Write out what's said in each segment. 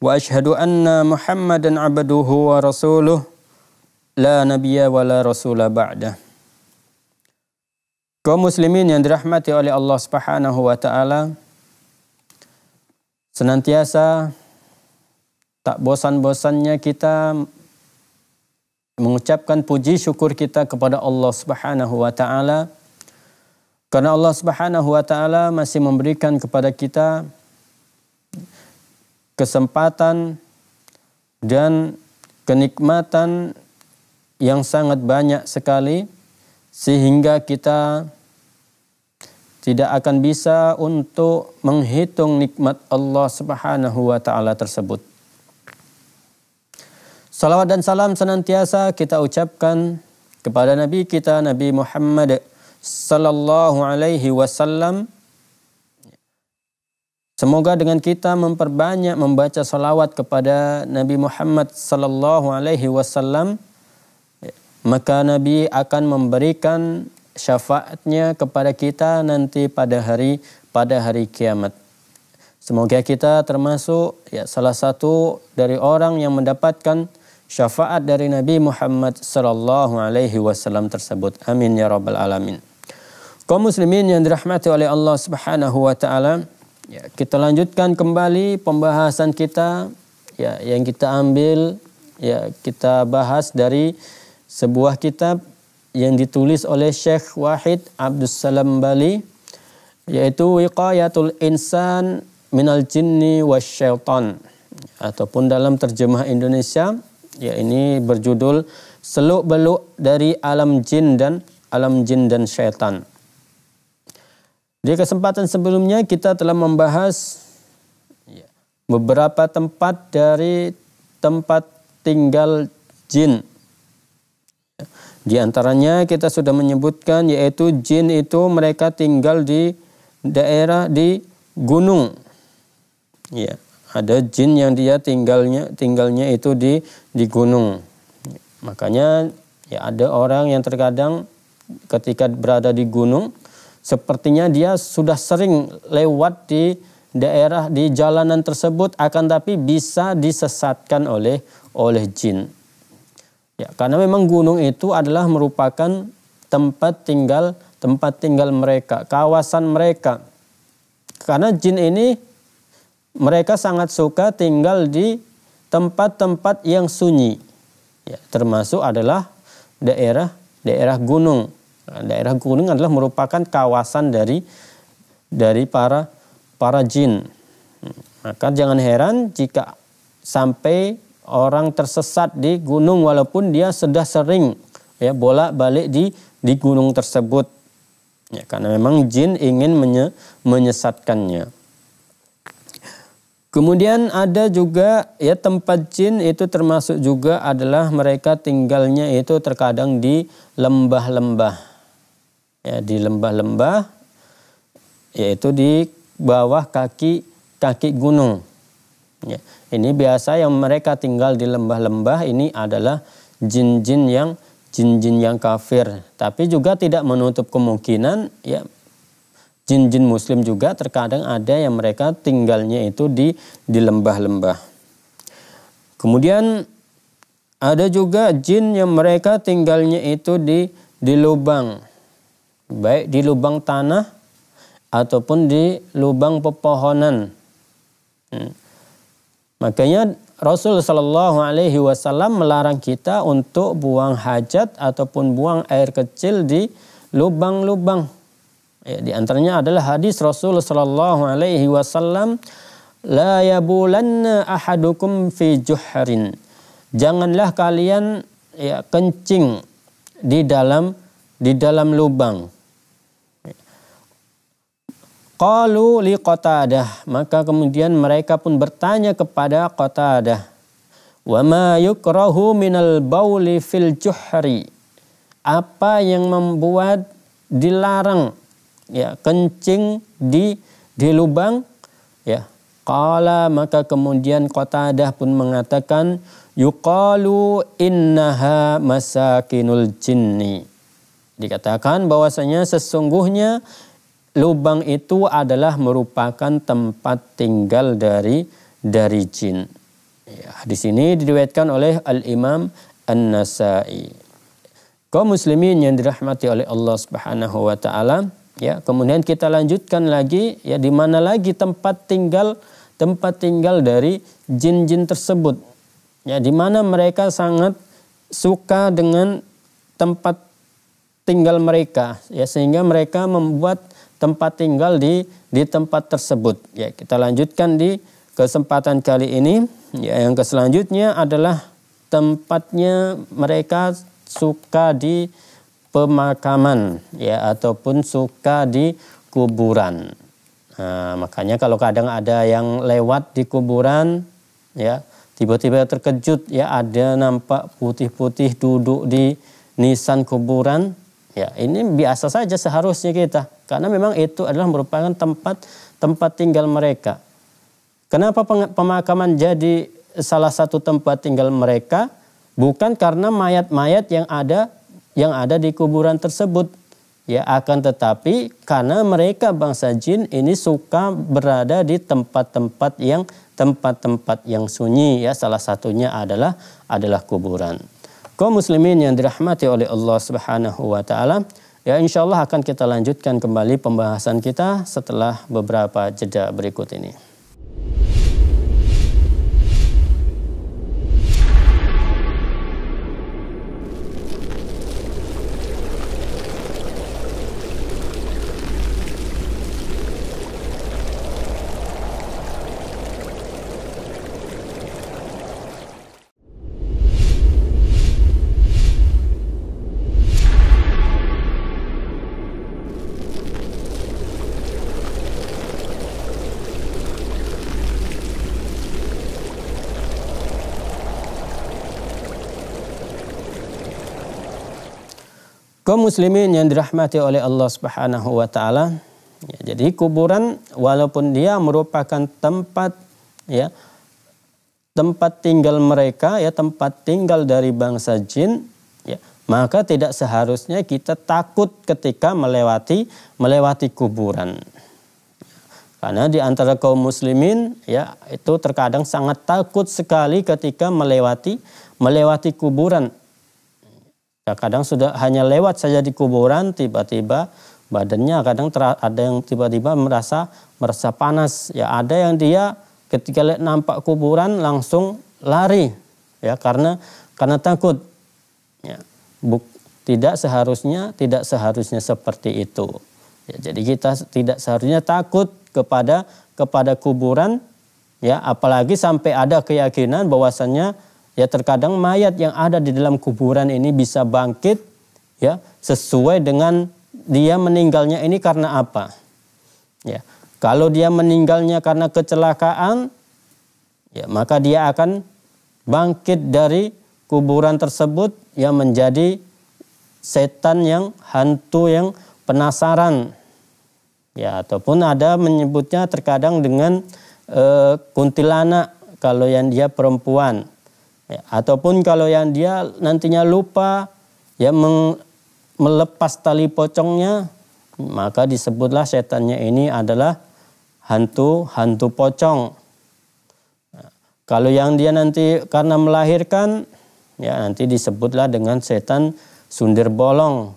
واشهد ان محمدا عبده ورسوله لا نبي ولا رسول بعده kaum muslimin yang dirahmati oleh Allah Subhanahu wa taala senantiasa tak bosan-bosannya kita mengucapkan puji syukur kita kepada Allah Subhanahu wa taala karena Allah Subhanahu wa taala masih memberikan kepada kita kesempatan, dan kenikmatan yang sangat banyak sekali sehingga kita tidak akan bisa untuk menghitung nikmat Allah Subhanahu wa taala tersebut. Salawat dan salam senantiasa kita ucapkan kepada nabi kita Nabi Muhammad sallallahu alaihi wasallam Semoga dengan kita memperbanyak membaca salawat kepada Nabi Muhammad sallallahu alaihi wasallam maka Nabi akan memberikan syafaatnya kepada kita nanti pada hari pada hari kiamat. Semoga kita termasuk ya salah satu dari orang yang mendapatkan syafaat dari Nabi Muhammad sallallahu alaihi wasallam tersebut. Amin ya rabbal alamin. Kaum muslimin yang dirahmati oleh Allah Subhanahu wa taala, Ya, kita lanjutkan kembali pembahasan kita ya yang kita ambil ya kita bahas dari sebuah kitab yang ditulis oleh Syekh Wahid Abdus Salam Bali yaitu Wiqayatul Insan Minal Jinni Wasyaitan ataupun dalam terjemah Indonesia ya ini berjudul Seluk Beluk dari Alam Jin dan Alam Jin dan Syaitan. Di kesempatan sebelumnya kita telah membahas ya, beberapa tempat dari tempat tinggal jin. Ya, di antaranya kita sudah menyebutkan yaitu jin itu mereka tinggal di daerah di gunung. Ya, ada jin yang dia tinggalnya tinggalnya itu di di gunung. Makanya ya ada orang yang terkadang ketika berada di gunung Sepertinya dia sudah sering lewat di daerah di jalanan tersebut akan tapi bisa disesatkan oleh oleh jin. Ya, karena memang gunung itu adalah merupakan tempat tinggal tempat tinggal mereka, kawasan mereka. Karena jin ini mereka sangat suka tinggal di tempat-tempat yang sunyi. Ya, termasuk adalah daerah daerah gunung. Nah, daerah gunung adalah merupakan kawasan dari dari para para jin. Maka jangan heran jika sampai orang tersesat di gunung walaupun dia sudah sering ya bolak-balik di di gunung tersebut. Ya, karena memang jin ingin menye, menyesatkannya. Kemudian ada juga ya tempat jin itu termasuk juga adalah mereka tinggalnya itu terkadang di lembah-lembah ya, di lembah-lembah yaitu di bawah kaki kaki gunung. Ya, ini biasa yang mereka tinggal di lembah-lembah ini adalah jin-jin yang jin-jin yang kafir, tapi juga tidak menutup kemungkinan ya jin-jin muslim juga terkadang ada yang mereka tinggalnya itu di di lembah-lembah. Kemudian ada juga jin yang mereka tinggalnya itu di di lubang baik di lubang tanah ataupun di lubang pepohonan. Hmm. Makanya Rasul Shallallahu Alaihi Wasallam melarang kita untuk buang hajat ataupun buang air kecil di lubang-lubang. Ya, di antaranya adalah hadis Rasul Shallallahu Alaihi Wasallam, la yabulanna ahadukum fi juhrin. Janganlah kalian ya kencing di dalam di dalam lubang. Qalu li Qatadah. Maka kemudian mereka pun bertanya kepada Qatadah. Wa ma yukrahu minal bauli fil juhri. Apa yang membuat dilarang ya kencing di di lubang ya qala maka kemudian Qatadah pun mengatakan yuqalu innaha masakinul jinni dikatakan bahwasanya sesungguhnya lubang itu adalah merupakan tempat tinggal dari dari jin. Ya, di sini diriwayatkan oleh Al-Imam An-Nasai. Kau muslimin yang dirahmati oleh Allah Subhanahu wa taala, ya, kemudian kita lanjutkan lagi ya di mana lagi tempat tinggal tempat tinggal dari jin-jin tersebut. Ya, di mana mereka sangat suka dengan tempat tinggal mereka ya sehingga mereka membuat tempat tinggal di di tempat tersebut. Ya, kita lanjutkan di kesempatan kali ini. Ya, yang selanjutnya adalah tempatnya mereka suka di pemakaman ya ataupun suka di kuburan. Nah, makanya kalau kadang ada yang lewat di kuburan ya tiba-tiba terkejut ya ada nampak putih-putih duduk di nisan kuburan Ya, ini biasa saja seharusnya kita karena memang itu adalah merupakan tempat tempat tinggal mereka. Kenapa pemakaman jadi salah satu tempat tinggal mereka? Bukan karena mayat-mayat yang ada yang ada di kuburan tersebut. Ya, akan tetapi karena mereka bangsa jin ini suka berada di tempat-tempat yang tempat-tempat yang sunyi ya salah satunya adalah adalah kuburan. Kaum muslimin yang dirahmati oleh Allah Subhanahu wa taala, ya insyaallah akan kita lanjutkan kembali pembahasan kita setelah beberapa jeda berikut ini. Kaum muslimin yang dirahmati oleh Allah Subhanahu wa taala. Ya, jadi kuburan walaupun dia merupakan tempat ya tempat tinggal mereka ya tempat tinggal dari bangsa jin ya maka tidak seharusnya kita takut ketika melewati melewati kuburan. Karena di antara kaum muslimin ya itu terkadang sangat takut sekali ketika melewati melewati kuburan Ya, kadang sudah hanya lewat saja di kuburan, tiba-tiba badannya kadang ter, ada yang tiba-tiba merasa merasa panas. Ya ada yang dia ketika lihat nampak kuburan langsung lari, ya karena karena takut. Ya, buk, tidak seharusnya tidak seharusnya seperti itu. Ya, jadi kita tidak seharusnya takut kepada kepada kuburan, ya apalagi sampai ada keyakinan bahwasannya ya terkadang mayat yang ada di dalam kuburan ini bisa bangkit ya sesuai dengan dia meninggalnya ini karena apa ya kalau dia meninggalnya karena kecelakaan ya maka dia akan bangkit dari kuburan tersebut yang menjadi setan yang hantu yang penasaran ya ataupun ada menyebutnya terkadang dengan e, kuntilanak kalau yang dia perempuan Ya, ataupun kalau yang dia nantinya lupa ya meng, melepas tali pocongnya, maka disebutlah setannya ini adalah hantu-hantu pocong. Nah, kalau yang dia nanti karena melahirkan, ya nanti disebutlah dengan setan sundir bolong,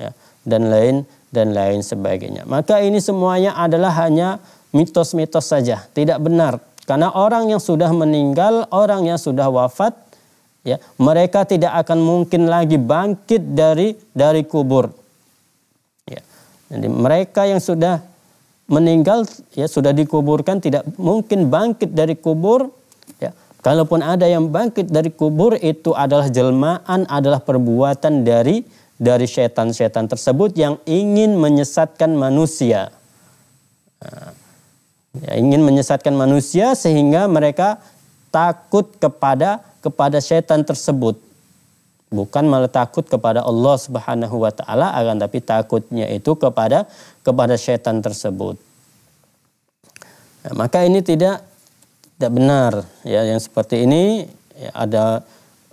ya, dan lain dan lain sebagainya. Maka ini semuanya adalah hanya mitos-mitos saja, tidak benar. Karena orang yang sudah meninggal, orang yang sudah wafat, ya, mereka tidak akan mungkin lagi bangkit dari dari kubur. Ya. Jadi mereka yang sudah meninggal ya sudah dikuburkan tidak mungkin bangkit dari kubur ya kalaupun ada yang bangkit dari kubur itu adalah jelmaan adalah perbuatan dari dari setan-setan tersebut yang ingin menyesatkan manusia nah, ya, ingin menyesatkan manusia sehingga mereka takut kepada kepada setan tersebut bukan malah takut kepada Allah Subhanahu wa taala akan tapi takutnya itu kepada kepada setan tersebut ya, maka ini tidak tidak benar ya yang seperti ini ya, ada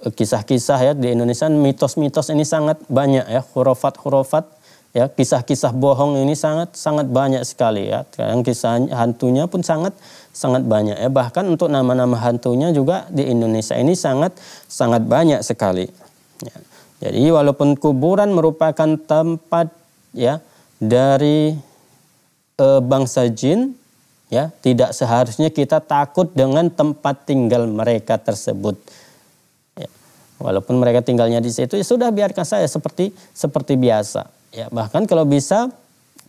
kisah-kisah ya di Indonesia mitos-mitos ini sangat banyak ya khurafat-khurafat Ya, kisah-kisah bohong ini sangat sangat banyak sekali ya. Yang kisah hantunya pun sangat sangat banyak ya. Bahkan untuk nama-nama hantunya juga di Indonesia ini sangat sangat banyak sekali. Ya. Jadi walaupun kuburan merupakan tempat ya dari e, bangsa jin ya tidak seharusnya kita takut dengan tempat tinggal mereka tersebut ya, walaupun mereka tinggalnya di situ ya sudah biarkan saya seperti seperti biasa Ya, bahkan kalau bisa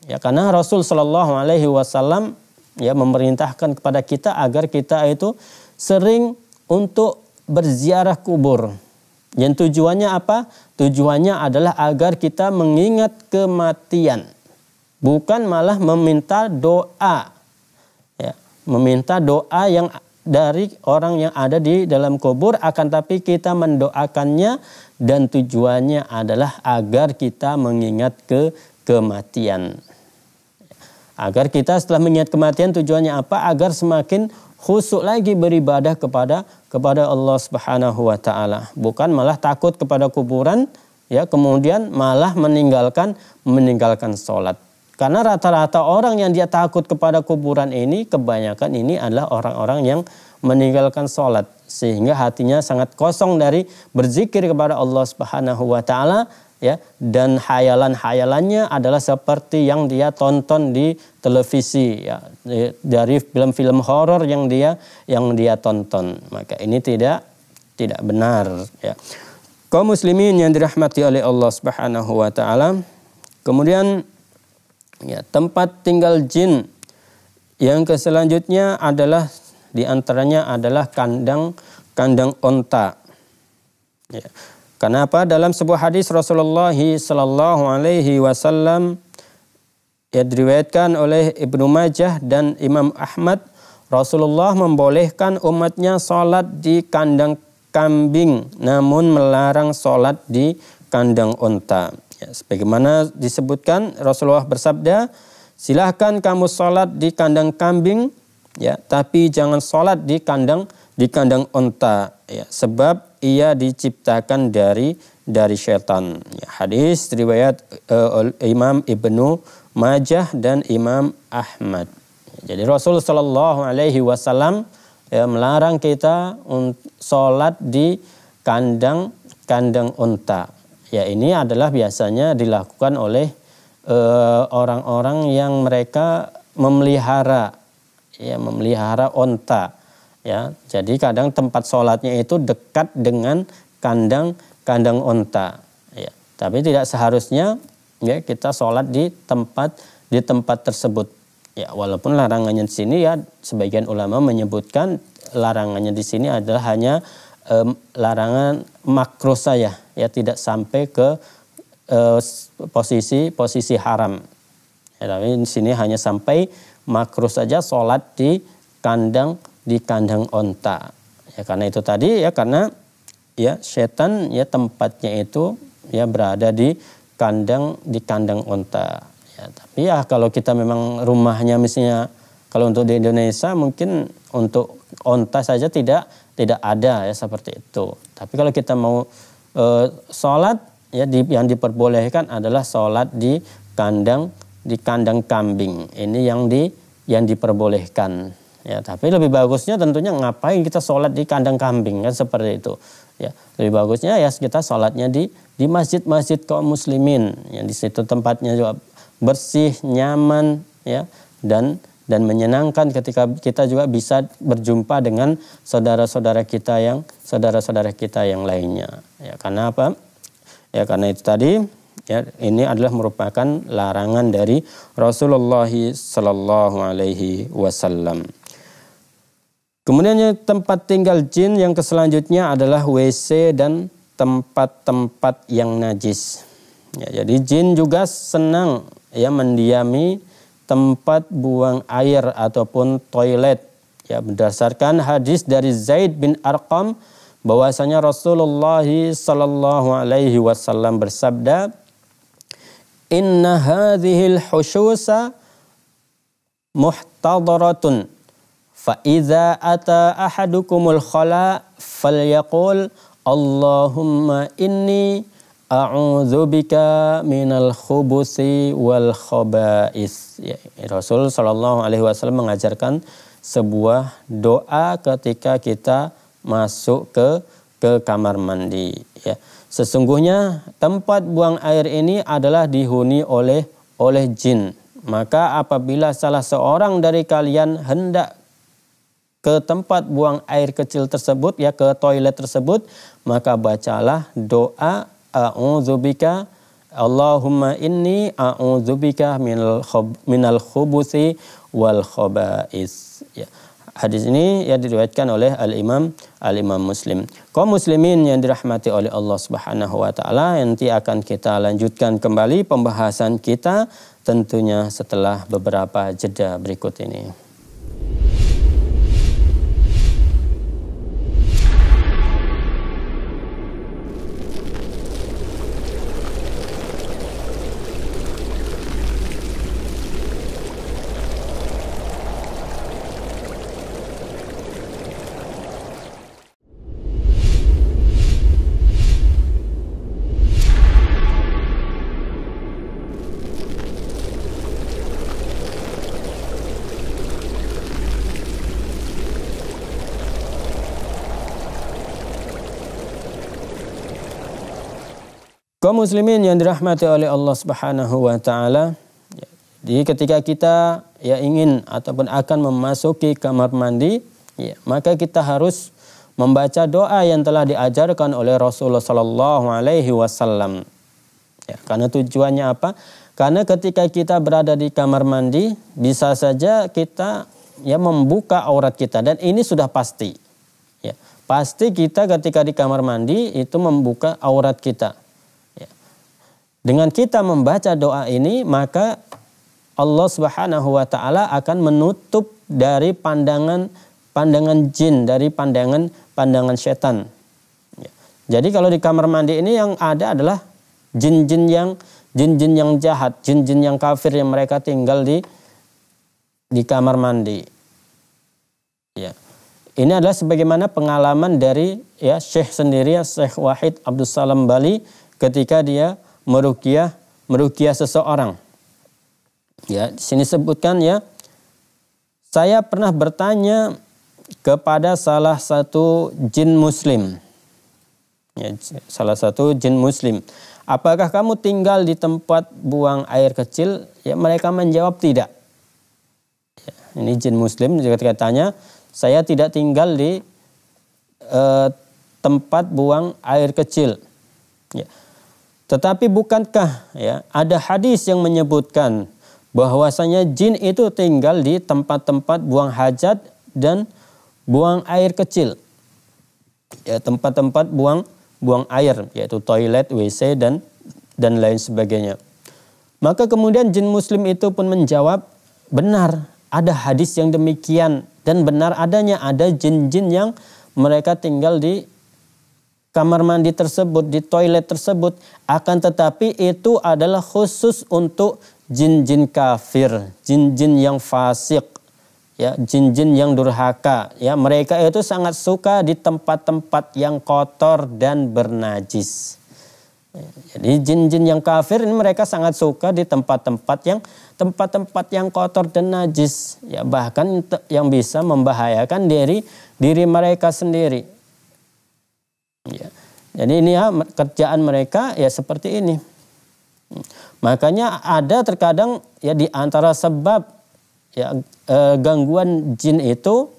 ya karena Rasul Shallallahu alaihi wasallam ya memerintahkan kepada kita agar kita itu sering untuk berziarah kubur. Yang tujuannya apa? Tujuannya adalah agar kita mengingat kematian. Bukan malah meminta doa. Ya, meminta doa yang dari orang yang ada di dalam kubur akan tapi kita mendoakannya dan tujuannya adalah agar kita mengingat ke kematian. Agar kita setelah mengingat kematian tujuannya apa? Agar semakin khusuk lagi beribadah kepada kepada Allah Subhanahu wa taala. Bukan malah takut kepada kuburan ya kemudian malah meninggalkan meninggalkan sholat. Karena rata-rata orang yang dia takut kepada kuburan ini kebanyakan ini adalah orang-orang yang meninggalkan sholat sehingga hatinya sangat kosong dari berzikir kepada Allah Subhanahu wa taala ya dan hayalan-hayalannya adalah seperti yang dia tonton di televisi ya dari film-film horor yang dia yang dia tonton maka ini tidak tidak benar ya kaum muslimin yang dirahmati oleh Allah Subhanahu wa taala kemudian ya tempat tinggal jin yang keselanjutnya adalah di antaranya adalah kandang kandang onta. Ya. Kenapa dalam sebuah hadis Rasulullah Sallallahu Alaihi Wasallam ya diriwayatkan oleh Ibnu Majah dan Imam Ahmad Rasulullah membolehkan umatnya sholat di kandang kambing namun melarang sholat di kandang unta. Ya, sebagaimana disebutkan Rasulullah bersabda, silahkan kamu sholat di kandang kambing ya tapi jangan sholat di kandang di kandang unta, ya sebab ia diciptakan dari dari setan ya, hadis riwayat uh, Imam Ibnu Majah dan Imam Ahmad jadi Rasul Shallallahu Alaihi Wasallam ya, melarang kita sholat di kandang kandang unta ya ini adalah biasanya dilakukan oleh eh, orang-orang uh, orang -orang yang mereka memelihara ya memelihara onta ya jadi kadang tempat sholatnya itu dekat dengan kandang kandang onta ya tapi tidak seharusnya ya kita sholat di tempat di tempat tersebut ya walaupun larangannya di sini ya sebagian ulama menyebutkan larangannya di sini adalah hanya um, larangan makro saya ya tidak sampai ke posisi-posisi eh, haram. Ya, tapi di sini hanya sampai makruh saja sholat di kandang di kandang onta ya karena itu tadi ya karena ya setan ya tempatnya itu ya berada di kandang di kandang onta ya tapi ya kalau kita memang rumahnya misalnya kalau untuk di Indonesia mungkin untuk onta saja tidak tidak ada ya seperti itu tapi kalau kita mau e, sholat ya di, yang diperbolehkan adalah sholat di kandang di kandang kambing. Ini yang di yang diperbolehkan. Ya, tapi lebih bagusnya tentunya ngapain kita sholat di kandang kambing kan seperti itu. Ya, lebih bagusnya ya kita sholatnya di di masjid-masjid kaum muslimin yang di situ tempatnya juga bersih, nyaman, ya dan dan menyenangkan ketika kita juga bisa berjumpa dengan saudara-saudara kita yang saudara-saudara kita yang lainnya. Ya, karena apa? Ya, karena itu tadi ya ini adalah merupakan larangan dari Rasulullah Shallallahu Alaihi Wasallam. Kemudian tempat tinggal jin yang keselanjutnya adalah WC dan tempat-tempat yang najis. Ya, jadi jin juga senang ya mendiami tempat buang air ataupun toilet. Ya berdasarkan hadis dari Zaid bin Arqam bahwasanya Rasulullah Shallallahu Alaihi Wasallam bersabda, inna hadhil hususa muhtadaratun fa idza ata ahadukumul khala falyaqul Allahumma inni a'udzu a'udzubika minal khubusi wal khaba'is. Ya, Rasul sallallahu alaihi wasallam mengajarkan sebuah doa ketika kita masuk ke ke kamar mandi ya. Sesungguhnya tempat buang air ini adalah dihuni oleh oleh jin. Maka apabila salah seorang dari kalian hendak ke tempat buang air kecil tersebut ya ke toilet tersebut maka bacalah doa a'udzubika Allahumma inni a'udzubika minal khub, minal khubusi wal khaba'is ya. Hadis ini ya diriwayatkan oleh Al Imam Al Imam Muslim. Kaum muslimin yang dirahmati oleh Allah Subhanahu wa taala, nanti akan kita lanjutkan kembali pembahasan kita tentunya setelah beberapa jeda berikut ini. Kaum muslimin yang dirahmati oleh Allah Subhanahu wa taala. Jadi ketika kita ya ingin ataupun akan memasuki kamar mandi, ya, maka kita harus membaca doa yang telah diajarkan oleh Rasulullah Shallallahu alaihi wasallam. Ya, karena tujuannya apa? Karena ketika kita berada di kamar mandi, bisa saja kita ya membuka aurat kita dan ini sudah pasti. Ya, pasti kita ketika di kamar mandi itu membuka aurat kita dengan kita membaca doa ini maka Allah Subhanahu wa taala akan menutup dari pandangan pandangan jin, dari pandangan pandangan setan. Ya. Jadi kalau di kamar mandi ini yang ada adalah jin-jin yang jin-jin yang jahat, jin-jin yang kafir yang mereka tinggal di di kamar mandi. Ya. Ini adalah sebagaimana pengalaman dari ya Syekh sendiri ya, Syekh Wahid Abdul Salam Bali ketika dia merukiah merukiah seseorang. Ya, di sini sebutkan ya. Saya pernah bertanya kepada salah satu jin muslim. Ya, salah satu jin muslim. Apakah kamu tinggal di tempat buang air kecil? Ya, mereka menjawab tidak. Ya, ini jin muslim ketika tanya, saya tidak tinggal di eh, tempat buang air kecil. Ya tetapi bukankah ya ada hadis yang menyebutkan bahwasanya jin itu tinggal di tempat-tempat buang hajat dan buang air kecil. Ya, tempat-tempat buang buang air yaitu toilet, WC dan dan lain sebagainya. Maka kemudian jin muslim itu pun menjawab, benar ada hadis yang demikian dan benar adanya ada jin-jin yang mereka tinggal di kamar mandi tersebut, di toilet tersebut. Akan tetapi itu adalah khusus untuk jin-jin kafir, jin-jin yang fasik, ya jin-jin yang durhaka. Ya mereka itu sangat suka di tempat-tempat yang kotor dan bernajis. Jadi jin-jin yang kafir ini mereka sangat suka di tempat-tempat yang tempat-tempat yang kotor dan najis, ya bahkan yang bisa membahayakan diri diri mereka sendiri. Ya. Jadi ini ya kerjaan mereka ya seperti ini. Makanya ada terkadang ya di antara sebab ya e, gangguan jin itu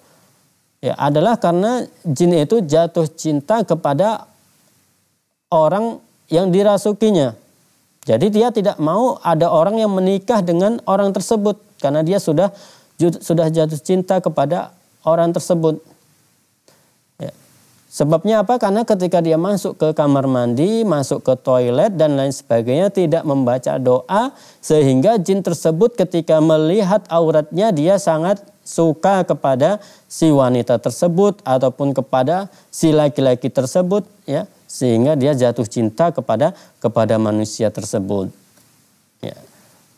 ya adalah karena jin itu jatuh cinta kepada orang yang dirasukinya. Jadi dia tidak mau ada orang yang menikah dengan orang tersebut karena dia sudah sudah jatuh cinta kepada orang tersebut. Sebabnya apa? Karena ketika dia masuk ke kamar mandi, masuk ke toilet dan lain sebagainya tidak membaca doa sehingga jin tersebut ketika melihat auratnya dia sangat suka kepada si wanita tersebut ataupun kepada si laki-laki tersebut ya sehingga dia jatuh cinta kepada kepada manusia tersebut. Ya.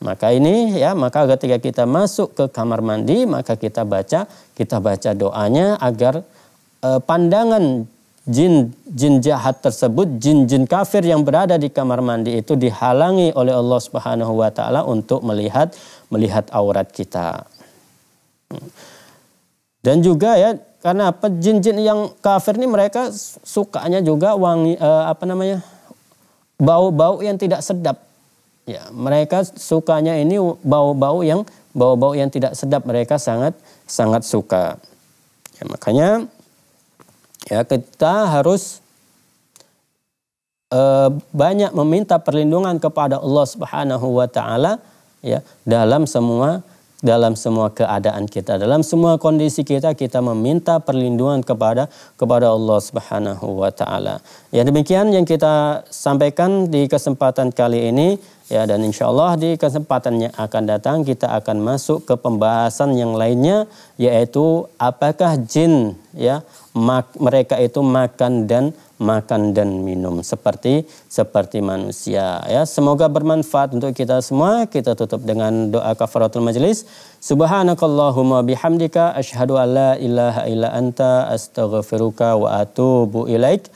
Maka ini ya, maka ketika kita masuk ke kamar mandi, maka kita baca, kita baca doanya agar eh, pandangan jin-jin jahat tersebut, jin-jin kafir yang berada di kamar mandi itu dihalangi oleh Allah Subhanahu wa taala untuk melihat melihat aurat kita. Dan juga ya karena apa jin-jin yang kafir ini mereka sukanya juga wangi eh, apa namanya? bau-bau yang tidak sedap. Ya, mereka sukanya ini bau-bau yang bau-bau yang tidak sedap mereka sangat sangat suka. Ya, makanya ya kita harus e, banyak meminta perlindungan kepada Allah Subhanahu wa taala ya dalam semua dalam semua keadaan kita, dalam semua kondisi kita, kita meminta perlindungan kepada kepada Allah Subhanahu wa taala. Ya demikian yang kita sampaikan di kesempatan kali ini. Ya, dan insya Allah di kesempatan yang akan datang kita akan masuk ke pembahasan yang lainnya yaitu apakah jin ya mak, mereka itu makan dan makan dan minum seperti seperti manusia ya semoga bermanfaat untuk kita semua kita tutup dengan doa kafaratul majelis subhanakallahumma bihamdika asyhadu alla ilaha illa anta astaghfiruka wa atubu ilaika